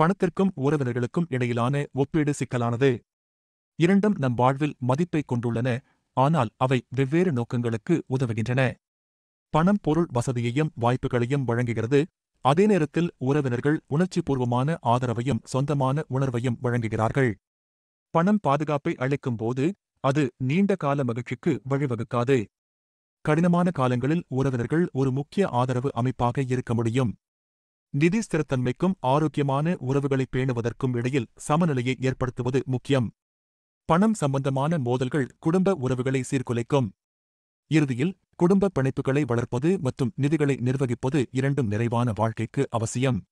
பணத்திற்கும் உறவினர்களுக்கும் இடையிலான ஒப்பீடு சிக்கலானது இரண்டும் நம் வாழ்வில் மதிப்பை கொண்டுள்ளன ஆனால் அவை வெவ்வேறு நோக்கங்களுக்கு உதவுகின்றன பணம் பொருள் வசதியையும் வாய்ப்புகளையும் வழங்குகிறது அதே நேரத்தில் உறவினர்கள் உணர்ச்சிபூர்வமான ஆதரவையும் சொந்தமான உணர்வையும் வழங்குகிறார்கள் பணம் பாதுகாப்பை அளிக்கும் போது அது நீண்ட கால மகிழ்ச்சிக்கு வழிவகுக்காது கடினமான காலங்களில் உறவினர்கள் ஒரு முக்கிய ஆதரவு அமைப்பாக இருக்க முடியும் நிதி ஸ்திரத்தன்மைக்கும் ஆரோக்கியமான உறவுகளை பேணுவதற்கும் இடையில் சமநிலையை ஏற்படுத்துவது முக்கியம் பணம் சம்பந்தமான மோதல்கள் குடும்ப உறவுகளை சீர்குலைக்கும் இறுதியில் குடும்ப பிணைப்புகளை வளர்ப்பது மற்றும் நிதிகளை நிர்வகிப்பது இரண்டும் நிறைவான வாழ்க்கைக்கு அவசியம்